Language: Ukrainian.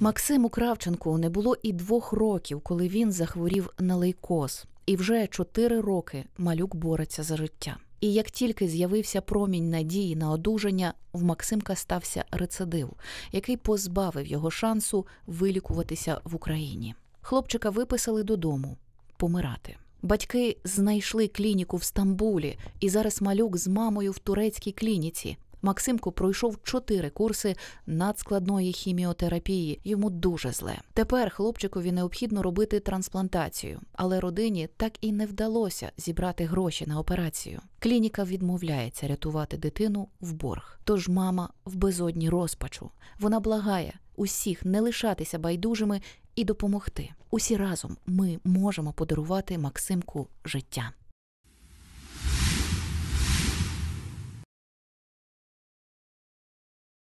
Максиму Кравченку не було і двох років, коли він захворів на лейкоз, і вже чотири роки малюк бореться за життя. І як тільки з'явився промінь надії на одужання, в Максимка стався рецидив, який позбавив його шансу вилікуватися в Україні. Хлопчика виписали додому помирати. Батьки знайшли клініку в Стамбулі, і зараз малюк з мамою в турецькій клініці. Максимко пройшов чотири курси надскладної хіміотерапії. Йому дуже зле. Тепер хлопчикові необхідно робити трансплантацію, але родині так і не вдалося зібрати гроші на операцію. Клініка відмовляється рятувати дитину в борг. Тож мама в безодні розпачу. Вона благає усіх не лишатися байдужими і допомогти. Усі разом ми можемо подарувати Максимку життя.